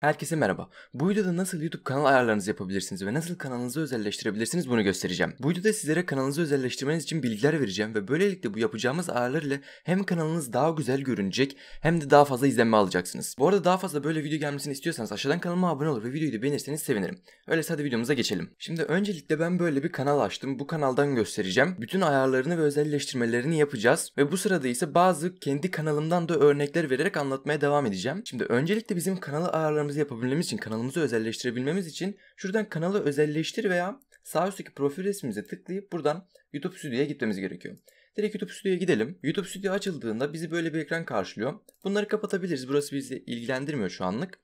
Herkese merhaba. Bu videoda nasıl YouTube kanal ayarlarınızı yapabilirsiniz ve nasıl kanalınızı özelleştirebilirsiniz bunu göstereceğim. Bu videoda sizlere kanalınızı özelleştirmeniz için bilgiler vereceğim ve böylelikle bu yapacağımız ayarlar ile hem kanalınız daha güzel görünecek hem de daha fazla izlenme alacaksınız. Bu arada daha fazla böyle video gelmesini istiyorsanız aşağıdan kanalıma abone olur ve videoyu da beğenirseniz sevinirim. Öyleyse hadi videomuza geçelim. Şimdi öncelikle ben böyle bir kanal açtım. Bu kanaldan göstereceğim. Bütün ayarlarını ve özelleştirmelerini yapacağız ve bu sırada ise bazı kendi kanalımdan da örnekler vererek anlatmaya devam edeceğim. Şimdi öncelikle bizim kanalı ayarlarını yorumlarımızı yapabilmemiz için, kanalımızı özelleştirebilmemiz için şuradan kanalı özelleştir veya sağ üstteki profil resmimize tıklayıp buradan YouTube Studio'ya gitmemiz gerekiyor. Direkt YouTube Studio'ya gidelim. YouTube Studio açıldığında bizi böyle bir ekran karşılıyor. Bunları kapatabiliriz. Burası bizi ilgilendirmiyor şu anlık.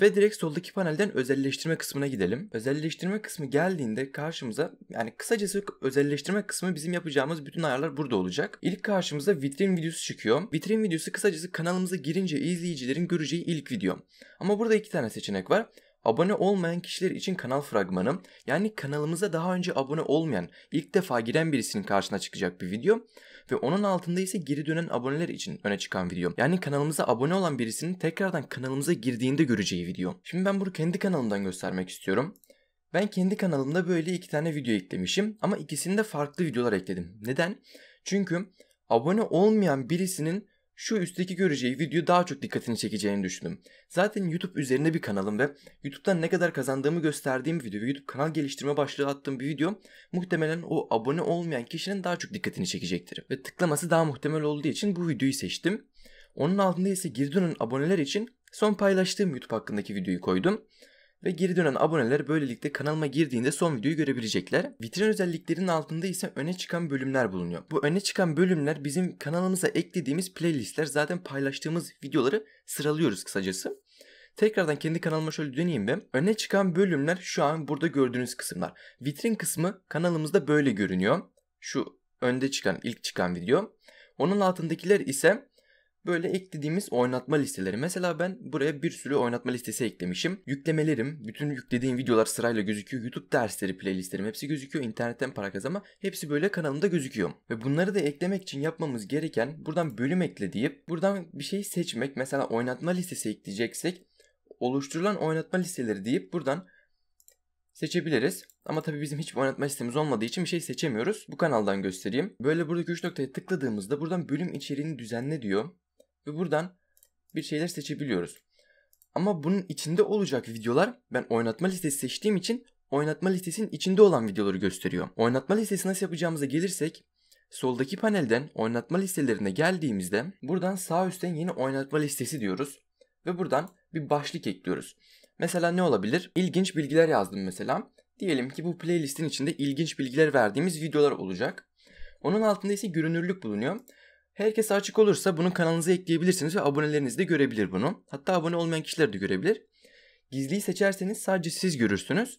Ve direkt soldaki panelden özelleştirme kısmına gidelim. Özelleştirme kısmı geldiğinde karşımıza yani kısacası özelleştirme kısmı bizim yapacağımız bütün ayarlar burada olacak. İlk karşımıza vitrin videosu çıkıyor. Vitrin videosu kısacası kanalımıza girince izleyicilerin göreceği ilk video. Ama burada iki tane seçenek var. Abone olmayan kişiler için kanal fragmanım yani kanalımıza daha önce abone olmayan ilk defa giren birisinin karşına çıkacak bir video ve onun altında ise geri dönen aboneler için öne çıkan video. Yani kanalımıza abone olan birisinin tekrardan kanalımıza girdiğinde göreceği video. Şimdi ben bunu kendi kanalımdan göstermek istiyorum. Ben kendi kanalımda böyle iki tane video eklemişim ama ikisinde farklı videolar ekledim. Neden? Çünkü abone olmayan birisinin şu üstteki göreceği video daha çok dikkatini çekeceğini düşündüm. Zaten YouTube üzerinde bir kanalım ve YouTube'dan ne kadar kazandığımı gösterdiğim video ve YouTube kanal geliştirme başlığı attığım bir video muhtemelen o abone olmayan kişinin daha çok dikkatini çekecektir. Ve tıklaması daha muhtemel olduğu için bu videoyu seçtim. Onun altında ise Girdu'nun dönen aboneler için son paylaştığım YouTube hakkındaki videoyu koydum ve geri dönen aboneler böylelikle kanalıma girdiğinde son videoyu görebilecekler. Vitrin özelliklerinin altında ise öne çıkan bölümler bulunuyor. Bu öne çıkan bölümler bizim kanalımıza eklediğimiz playlistler zaten paylaştığımız videoları sıralıyoruz kısacası. Tekrardan kendi kanalıma şöyle döneyim ben. Öne çıkan bölümler şu an burada gördüğünüz kısımlar. Vitrin kısmı kanalımızda böyle görünüyor. Şu önde çıkan ilk çıkan video. Onun altındakiler ise böyle eklediğimiz oynatma listeleri. Mesela ben buraya bir sürü oynatma listesi eklemişim. Yüklemelerim, bütün yüklediğim videolar sırayla gözüküyor. YouTube dersleri, playlistlerim hepsi gözüküyor. İnternetten para kazama hepsi böyle kanalımda gözüküyor. Ve bunları da eklemek için yapmamız gereken buradan bölüm ekle deyip buradan bir şey seçmek. Mesela oynatma listesi ekleyeceksek oluşturulan oynatma listeleri deyip buradan seçebiliriz. Ama tabii bizim hiç oynatma listemiz olmadığı için bir şey seçemiyoruz. Bu kanaldan göstereyim. Böyle buradaki 3 noktaya tıkladığımızda buradan bölüm içeriğini düzenle diyor ve buradan bir şeyler seçebiliyoruz. Ama bunun içinde olacak videolar ben oynatma listesi seçtiğim için oynatma listesinin içinde olan videoları gösteriyor. Oynatma listesi nasıl yapacağımıza gelirsek soldaki panelden oynatma listelerine geldiğimizde buradan sağ üstten yeni oynatma listesi diyoruz ve buradan bir başlık ekliyoruz. Mesela ne olabilir? İlginç bilgiler yazdım mesela. Diyelim ki bu playlistin içinde ilginç bilgiler verdiğimiz videolar olacak. Onun altında ise görünürlük bulunuyor. Herkese açık olursa bunu kanalınıza ekleyebilirsiniz ve aboneleriniz de görebilir bunu. Hatta abone olmayan kişiler de görebilir. Gizliyi seçerseniz sadece siz görürsünüz.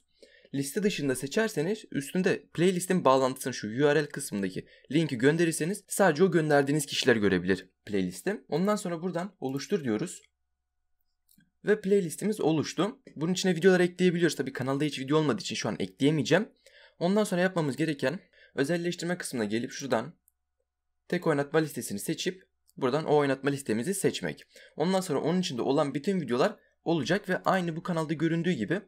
Liste dışında seçerseniz üstünde playlistin bağlantısını şu URL kısmındaki linki gönderirseniz sadece o gönderdiğiniz kişiler görebilir playlisti. Ondan sonra buradan oluştur diyoruz. Ve playlistimiz oluştu. Bunun içine videolar ekleyebiliyoruz. Tabi kanalda hiç video olmadığı için şu an ekleyemeyeceğim. Ondan sonra yapmamız gereken özelleştirme kısmına gelip şuradan tek oynatma listesini seçip buradan o oynatma listemizi seçmek. Ondan sonra onun içinde olan bütün videolar olacak ve aynı bu kanalda göründüğü gibi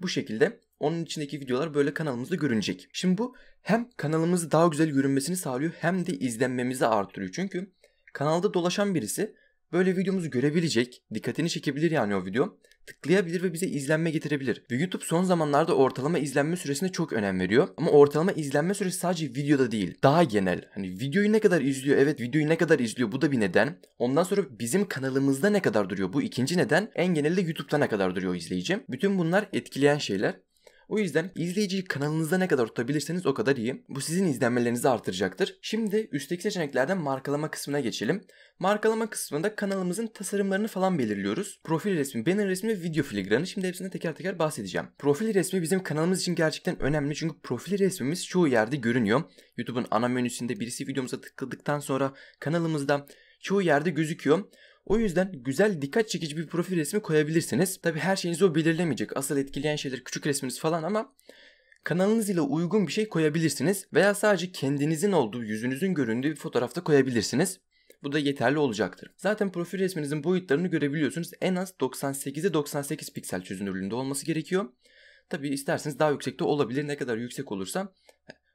bu şekilde onun içindeki videolar böyle kanalımızda görünecek. Şimdi bu hem kanalımızı daha güzel görünmesini sağlıyor hem de izlenmemizi artırıyor. Çünkü kanalda dolaşan birisi böyle videomuzu görebilecek, dikkatini çekebilir yani o video, tıklayabilir ve bize izlenme getirebilir. Ve YouTube son zamanlarda ortalama izlenme süresine çok önem veriyor. Ama ortalama izlenme süresi sadece videoda değil, daha genel. Hani videoyu ne kadar izliyor, evet videoyu ne kadar izliyor bu da bir neden. Ondan sonra bizim kanalımızda ne kadar duruyor bu ikinci neden. En genelde YouTube'da ne kadar duruyor izleyici. Bütün bunlar etkileyen şeyler. O yüzden izleyiciyi kanalınızda ne kadar tutabilirseniz o kadar iyi. Bu sizin izlenmelerinizi artıracaktır. Şimdi üstteki seçeneklerden markalama kısmına geçelim. Markalama kısmında kanalımızın tasarımlarını falan belirliyoruz. Profil resmi, banner resmi ve video filigranı. Şimdi hepsini teker teker bahsedeceğim. Profil resmi bizim kanalımız için gerçekten önemli çünkü profil resmimiz çoğu yerde görünüyor. YouTube'un ana menüsünde birisi videomuza tıkladıktan sonra kanalımızda çoğu yerde gözüküyor. O yüzden güzel dikkat çekici bir profil resmi koyabilirsiniz. Tabi her şeyinizi o belirlemeyecek. Asıl etkileyen şeyler küçük resminiz falan ama kanalınız ile uygun bir şey koyabilirsiniz. Veya sadece kendinizin olduğu, yüzünüzün göründüğü bir fotoğrafta koyabilirsiniz. Bu da yeterli olacaktır. Zaten profil resminizin boyutlarını görebiliyorsunuz. En az 98'e 98 piksel çözünürlüğünde olması gerekiyor. Tabi isterseniz daha yüksekte olabilir. Ne kadar yüksek olursa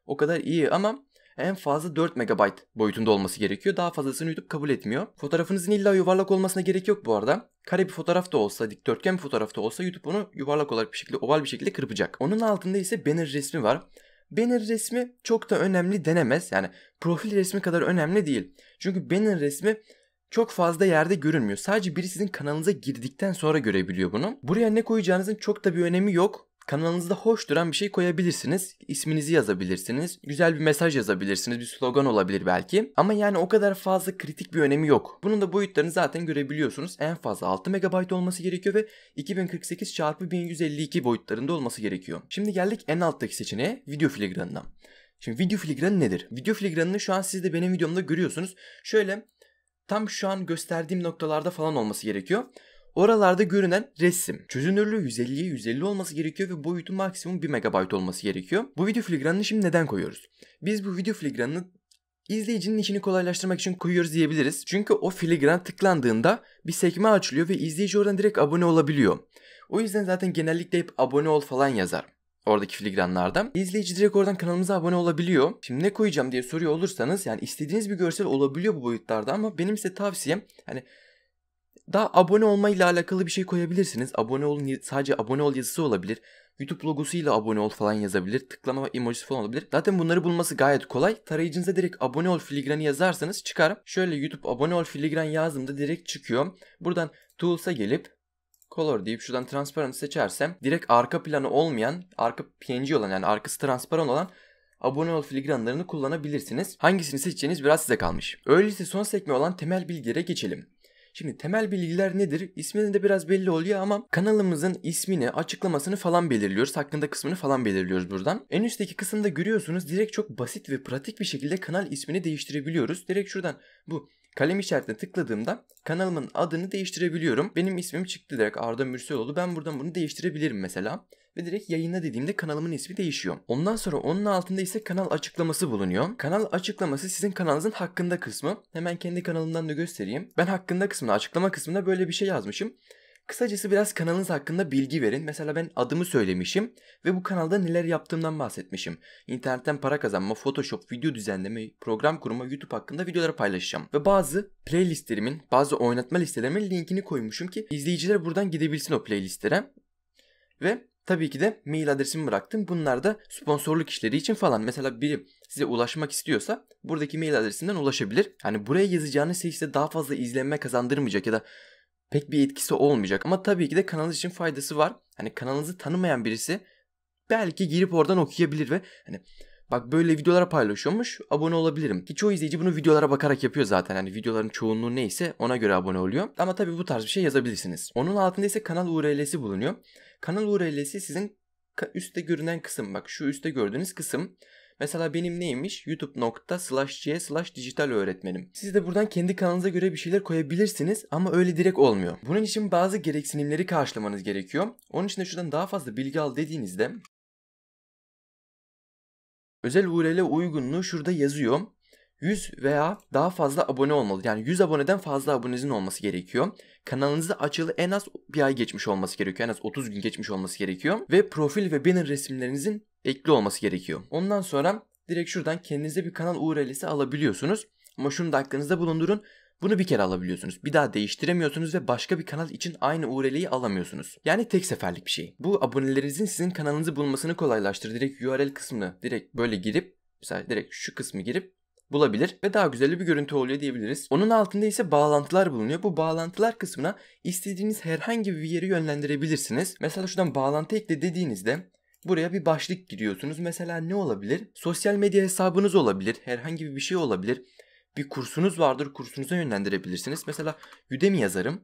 o kadar iyi ama en fazla 4 MB boyutunda olması gerekiyor. Daha fazlasını YouTube kabul etmiyor. Fotoğrafınızın illa yuvarlak olmasına gerek yok bu arada. Kare bir fotoğraf da olsa, dikdörtgen bir fotoğraf da olsa YouTube onu yuvarlak olarak bir şekilde, oval bir şekilde kırpacak. Onun altında ise banner resmi var. Banner resmi çok da önemli denemez. Yani profil resmi kadar önemli değil. Çünkü banner resmi çok fazla yerde görünmüyor. Sadece biri sizin kanalınıza girdikten sonra görebiliyor bunu. Buraya ne koyacağınızın çok da bir önemi yok. Kanalınızda hoş duran bir şey koyabilirsiniz. isminizi yazabilirsiniz. Güzel bir mesaj yazabilirsiniz. Bir slogan olabilir belki. Ama yani o kadar fazla kritik bir önemi yok. Bunun da boyutlarını zaten görebiliyorsunuz. En fazla 6 MB olması gerekiyor ve 2048 çarpı 1152 boyutlarında olması gerekiyor. Şimdi geldik en alttaki seçeneğe video filigranına. Şimdi video filigranı nedir? Video filigranını şu an siz de benim videomda görüyorsunuz. Şöyle tam şu an gösterdiğim noktalarda falan olması gerekiyor. Oralarda görünen resim. Çözünürlüğü 150'ye 150 olması gerekiyor ve boyutu maksimum 1 MB olması gerekiyor. Bu video filigranını şimdi neden koyuyoruz? Biz bu video filigranını izleyicinin işini kolaylaştırmak için koyuyoruz diyebiliriz. Çünkü o filigran tıklandığında bir sekme açılıyor ve izleyici oradan direkt abone olabiliyor. O yüzden zaten genellikle hep abone ol falan yazar oradaki filigranlarda. İzleyici direkt oradan kanalımıza abone olabiliyor. Şimdi ne koyacağım diye soruyor olursanız yani istediğiniz bir görsel olabiliyor bu boyutlarda ama benim size tavsiyem hani daha abone olma ile alakalı bir şey koyabilirsiniz. Abone olun sadece abone ol yazısı olabilir. YouTube logosuyla abone ol falan yazabilir. Tıklama emojisi falan olabilir. Zaten bunları bulması gayet kolay. Tarayıcınıza direkt abone ol filigranı yazarsanız çıkar. Şöyle YouTube abone ol filigran yazdığımda direkt çıkıyor. Buradan Tools'a gelip Color deyip şuradan Transparent seçersem direkt arka planı olmayan, arka PNG olan yani arkası transparan olan abone ol filigranlarını kullanabilirsiniz. Hangisini seçeceğiniz biraz size kalmış. Öyleyse son sekme olan temel bilgilere geçelim. Şimdi temel bilgiler nedir? İsmini de biraz belli oluyor ama kanalımızın ismini, açıklamasını falan belirliyoruz. Hakkında kısmını falan belirliyoruz buradan. En üstteki kısımda görüyorsunuz direkt çok basit ve pratik bir şekilde kanal ismini değiştirebiliyoruz. Direkt şuradan bu kalem işaretine tıkladığımda kanalımın adını değiştirebiliyorum. Benim ismim çıktı direkt Arda oldu. Ben buradan bunu değiştirebilirim mesela ve direkt yayınla dediğimde kanalımın ismi değişiyor. Ondan sonra onun altında ise kanal açıklaması bulunuyor. Kanal açıklaması sizin kanalınızın hakkında kısmı. Hemen kendi kanalımdan da göstereyim. Ben hakkında kısmına açıklama kısmına böyle bir şey yazmışım. Kısacası biraz kanalınız hakkında bilgi verin. Mesela ben adımı söylemişim ve bu kanalda neler yaptığımdan bahsetmişim. İnternetten para kazanma, Photoshop, video düzenleme, program kurma, YouTube hakkında videoları paylaşacağım. Ve bazı playlistlerimin, bazı oynatma listelerimin linkini koymuşum ki izleyiciler buradan gidebilsin o playlistlere. Ve Tabii ki de mail adresimi bıraktım. Bunlar da sponsorluk işleri için falan. Mesela biri size ulaşmak istiyorsa buradaki mail adresinden ulaşabilir. Hani buraya yazacağınız şey size daha fazla izlenme kazandırmayacak ya da pek bir etkisi olmayacak. Ama tabii ki de kanalınız için faydası var. Hani kanalınızı tanımayan birisi belki girip oradan okuyabilir ve hani bak böyle videolara paylaşıyormuş abone olabilirim. Ki çoğu izleyici bunu videolara bakarak yapıyor zaten. Hani videoların çoğunluğu neyse ona göre abone oluyor. Ama tabii bu tarz bir şey yazabilirsiniz. Onun altında ise kanal URL'si bulunuyor. Kanal URL'si sizin üstte görünen kısım. Bak şu üstte gördüğünüz kısım. Mesela benim neymiş? youtube.c slash dijital öğretmenim. Siz de buradan kendi kanalınıza göre bir şeyler koyabilirsiniz ama öyle direkt olmuyor. Bunun için bazı gereksinimleri karşılamanız gerekiyor. Onun için de şuradan daha fazla bilgi al dediğinizde özel URL uygunluğu şurada yazıyor. 100 veya daha fazla abone olmalı. Yani 100 aboneden fazla abonenizin olması gerekiyor. Kanalınızı açılı en az bir ay geçmiş olması gerekiyor. En az 30 gün geçmiş olması gerekiyor. Ve profil ve banner resimlerinizin ekli olması gerekiyor. Ondan sonra direkt şuradan kendinize bir kanal URL'si alabiliyorsunuz. Ama şunu da aklınızda bulundurun. Bunu bir kere alabiliyorsunuz. Bir daha değiştiremiyorsunuz ve başka bir kanal için aynı URL'yi alamıyorsunuz. Yani tek seferlik bir şey. Bu abonelerinizin sizin kanalınızı bulmasını kolaylaştırır. Direkt URL kısmını direkt böyle girip mesela direkt şu kısmı girip bulabilir ve daha güzel bir görüntü oluyor diyebiliriz. Onun altında ise bağlantılar bulunuyor. Bu bağlantılar kısmına istediğiniz herhangi bir yeri yönlendirebilirsiniz. Mesela şuradan bağlantı ekle dediğinizde Buraya bir başlık giriyorsunuz. Mesela ne olabilir? Sosyal medya hesabınız olabilir. Herhangi bir şey olabilir. Bir kursunuz vardır. Kursunuza yönlendirebilirsiniz. Mesela Udemy yazarım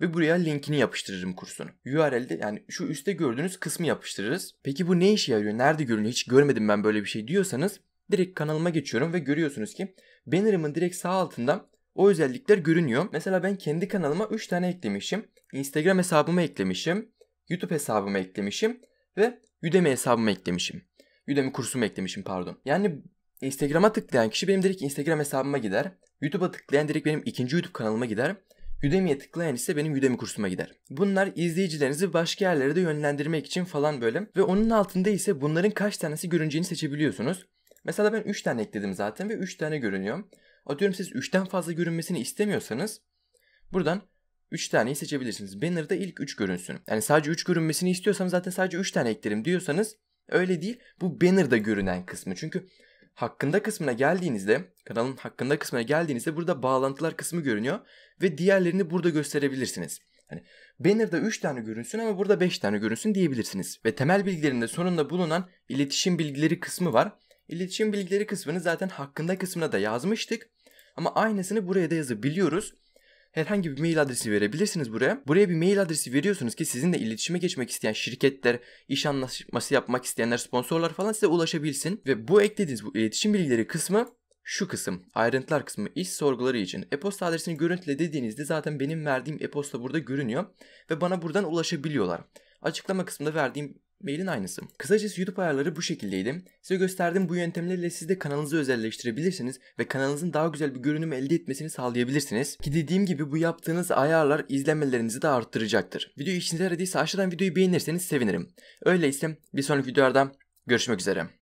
ve buraya linkini yapıştırırım kursun. URL'de yani şu üstte gördüğünüz kısmı yapıştırırız. Peki bu ne işe yarıyor? Nerede görünüyor? Hiç görmedim ben böyle bir şey diyorsanız direkt kanalıma geçiyorum ve görüyorsunuz ki banner'ımın direkt sağ altında o özellikler görünüyor. Mesela ben kendi kanalıma 3 tane eklemişim. Instagram hesabımı eklemişim. YouTube hesabımı eklemişim. Ve Udemy hesabımı eklemişim. Udemy kursumu eklemişim pardon. Yani Instagram'a tıklayan kişi benim direkt Instagram hesabıma gider. YouTube'a tıklayan direkt benim ikinci YouTube kanalıma gider. Udemy'e tıklayan ise benim Udemy kursuma gider. Bunlar izleyicilerinizi başka yerlere de yönlendirmek için falan böyle. Ve onun altında ise bunların kaç tanesi görüneceğini seçebiliyorsunuz. Mesela ben 3 tane ekledim zaten ve 3 tane görünüyor. Atıyorum siz 3'ten fazla görünmesini istemiyorsanız buradan 3 taneyi seçebilirsiniz. Banner'da ilk 3 görünsün. Yani sadece 3 görünmesini istiyorsam zaten sadece 3 tane eklerim diyorsanız öyle değil. Bu banner'da görünen kısmı. Çünkü hakkında kısmına geldiğinizde kanalın hakkında kısmına geldiğinizde burada bağlantılar kısmı görünüyor ve diğerlerini burada gösterebilirsiniz. Hani banner'da 3 tane görünsün ama burada 5 tane görünsün diyebilirsiniz. Ve temel bilgilerinde sonunda bulunan iletişim bilgileri kısmı var. İletişim bilgileri kısmını zaten hakkında kısmına da yazmıştık. Ama aynısını buraya da yazabiliyoruz. Herhangi bir mail adresi verebilirsiniz buraya. Buraya bir mail adresi veriyorsunuz ki sizinle iletişime geçmek isteyen şirketler, iş anlaşması yapmak isteyenler, sponsorlar falan size ulaşabilsin. Ve bu eklediğiniz bu iletişim bilgileri kısmı şu kısım, ayrıntılar kısmı iş sorguları için e-posta adresini görüntüle dediğinizde zaten benim verdiğim e-posta burada görünüyor ve bana buradan ulaşabiliyorlar. Açıklama kısmında verdiğim Mailin aynısı. Kısacası YouTube ayarları bu şekildeydi. Size gösterdiğim bu yöntemlerle siz de kanalınızı özelleştirebilirsiniz ve kanalınızın daha güzel bir görünüm elde etmesini sağlayabilirsiniz. Ki dediğim gibi bu yaptığınız ayarlar izlenmelerinizi de arttıracaktır. Video işinize yaradıysa aşağıdan videoyu beğenirseniz sevinirim. Öyleyse bir sonraki videoda görüşmek üzere.